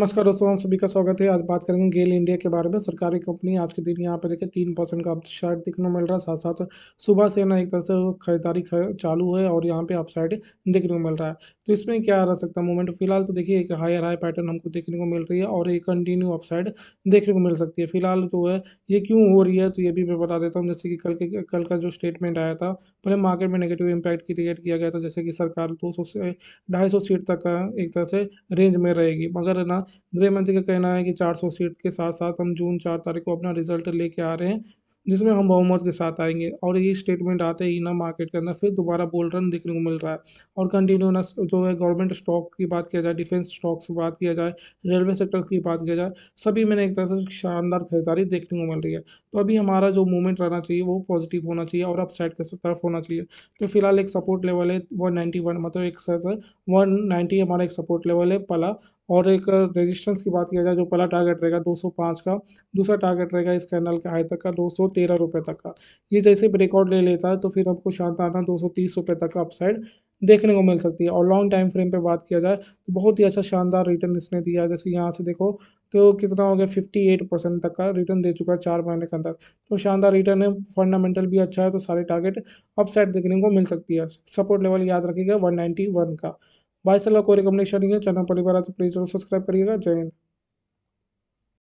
नमस्कार दोस्तों हम सभी का स्वागत है आज बात करेंगे गेल इंडिया के बारे में सरकारी कंपनी आज के दिन यहाँ पर देखिए तीन परसेंट का अपसाइड देखने को मिल रहा है साथ साथ सुबह से ना एक तरह से खरीदारी चालू है और यहाँ पे अपसाइड देखने को मिल रहा है तो इसमें क्या रह सकता है मूवमेंट फिलहाल तो देखिए एक हायर हाई पैटर्न हमको देखने को मिल रही है और एक कंटिन्यू अपसाइड देखने को मिल सकती है फिलहाल जो है ये क्यों हो रही है तो ये भी मैं बता देता हूँ जैसे कि कल के कल का जो स्टेटमेंट आया था पहले मार्केट में नेगेटिव इम्पैक्ट क्रिएट किया गया था जैसे कि सरकार दो से ढाई सीट तक एक तरह से रेंज में रहेगी मगर ना गृह मंत्री का कहना है कि 400 सीट के साथ साथ हम जून चार तारीख को अपना रिजल्ट लेके आ रहे हैं जिसमें हम बहुमत के साथ आएंगे और ये स्टेटमेंट आते ही ना मार्केट के अंदर फिर दोबारा बोल रन देखने को मिल रहा है और ना जो है गवर्नमेंट स्टॉक की बात किया जाए डिफेंस स्टॉक्स की बात किया जाए रेलवे सेक्टर की बात किया जाए सभी मैंने एक तरह से शानदार खरीदारी देखने को मिल रही है तो अभी हमारा जो मूवमेंट रहना चाहिए वो पॉजिटिव होना चाहिए और अपसाइड के तरफ होना चाहिए तो फिलहाल एक सपोर्ट लेवल है वन मतलब एक साथ वन हमारा एक सपोर्ट लेवल है पला और एक रेजिस्टेंस की बात किया जाए जो पहला टारगेट रहेगा 205 का दूसरा टारगेट रहेगा इस कैनल के हाई तक का दो सौ तक का ये जैसे ब्रेकआउट ले लेता है तो फिर शांत शानदार दो सौ तक का अपसाइड देखने को मिल सकती है और लॉन्ग टाइम फ्रेम पे बात किया जाए तो बहुत ही अच्छा शानदार रिटर्न इसने दिया जैसे यहाँ से देखो तो कितना हो गया फिफ्टी एट परसेंट तक का रिटर्न दे चुका है चार महीने के अंदर तो शानदार रिटर्न है फंडामेंटल भी अच्छा है तो सारे टारगेट अपसाइड देखने को मिल सकती है सपोर्ट लेवल याद रखेगा वन वन का बाईस साल का कोई रिकमेंडेशन नहीं है चैनल परिवार तो प्लीज़ जरूर सब्सक्राइब करिएगा जय हिंद